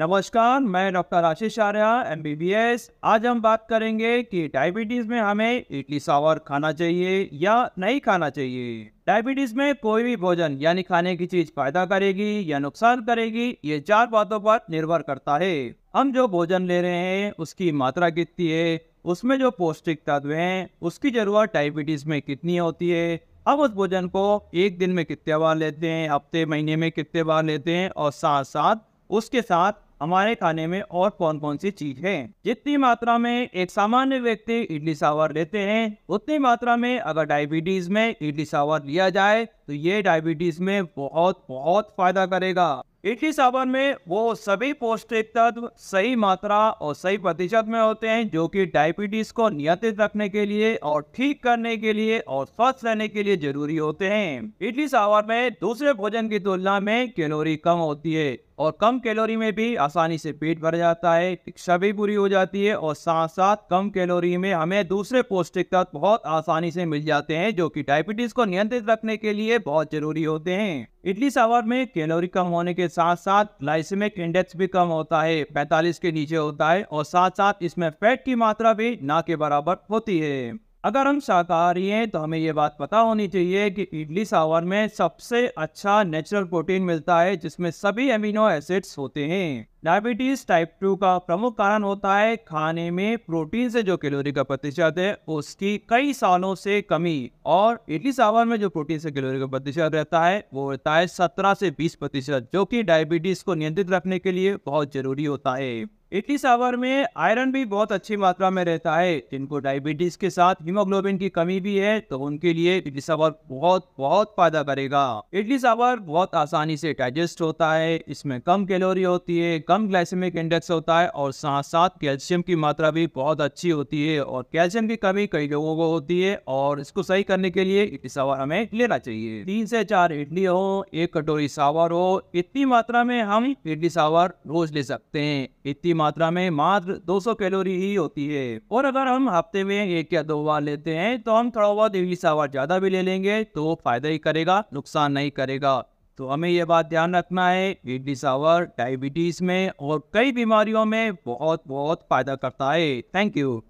नमस्कार मैं डॉक्टर आशीष आर्या एम आज हम बात करेंगे कि डायबिटीज में हमें इडली सावर खाना चाहिए या नहीं खाना चाहिए डायबिटीज में कोई भी भोजन यानी खाने की चीज फायदा करेगी या नुकसान करेगी ये चार बातों पर निर्भर करता है हम जो भोजन ले रहे हैं उसकी मात्रा कितनी है उसमें जो पौष्टिक तत्व हैं उसकी जरूरत डायबिटीज में कितनी होती है हम उस भोजन को एक दिन में कितने बार लेते हैं हफ्ते महीने में कितने बार लेते हैं और साथ साथ उसके साथ हमारे खाने में और कौन कौन सी चीज है जितनी मात्रा में एक सामान्य व्यक्ति इडली सावर लेते हैं उतनी मात्रा में अगर डायबिटीज में इडली सावर लिया जाए तो ये डायबिटीज में बहुत बहुत फायदा करेगा इडली ही में वो सभी पौष्टिक तत्व सही मात्रा और सही प्रतिशत में होते हैं जो कि डायबिटीज़ को नियंत्रित रखने के लिए और ठीक करने के लिए और स्वस्थ रहने के लिए जरूरी होते हैं इडली सावर में दूसरे भोजन की तुलना में कैलोरी कम होती है और कम कैलोरी में भी आसानी से पेट भर जाता है शिक्षा भी पूरी हो जाती है और साथ साथ कम कैलोरी में हमें दूसरे पौष्टिक तत्व बहुत आसानी से मिल जाते हैं जो कि डायबिटीज को नियंत्रित रखने के लिए बहुत जरूरी होते हैं इडली सावर में कैलोरी कम होने के साथ साथ ग्लाइसेमिक इंडेक्स भी कम होता है 45 के नीचे होता है और साथ साथ इसमें फैट की मात्रा भी ना के बराबर होती है अगर हम शाकाहारी हैं तो हमें ये बात पता होनी चाहिए कि इडली सावर में सबसे अच्छा नेचुरल प्रोटीन मिलता है जिसमें सभी अमीनो एसिड्स होते हैं डायबिटीज टाइप टू का प्रमुख कारण होता है खाने में प्रोटीन से जो कैलोरी का प्रतिशत है उसकी कई सालों से कमी और इडली सावर में जो प्रोटीन से कैलोरी का प्रतिशत रहता है वो रहता है सत्रह से बीस प्रतिशत जो की डायबिटीज को नियंत्रित रखने के लिए बहुत जरूरी होता है इटली सावर में आयरन भी बहुत अच्छी मात्रा में रहता है जिनको डायबिटीज के साथ हीमोग्लोबिन की कमी भी है तो उनके लिए इडली सावर बहुत बहुत फायदा करेगा इडली सावर बहुत आसानी से डाइजेस्ट होता है इसमें कम कैलोरी होती है कम ग्लाइसेमिक इंडेक्स होता है और साथ साथ कैल्शियम की मात्रा भी बहुत अच्छी होती है और कैल्शियम की कमी कई लोगों को होती है और इसको सही करने के लिए इडली सावर हमें लेना चाहिए तीन से चार इडली हो एक कटोरी सावर हो इतनी मात्रा में हम इडली सावर रोज ले सकते हैं इतनी मात्रा में मात्र 200 कैलोरी ही होती है और अगर हम हफ्ते में एक या दो बार लेते हैं तो हम थोड़ा बहुत एक सावर ज़्यादा भी ले लेंगे तो फायदा ही करेगा नुकसान नहीं करेगा तो हमें यह बात ध्यान रखना है इडली सावर डायबिटीज़ में और कई बीमारियों में बहुत बहुत फ़ायदा करता है थैंक यू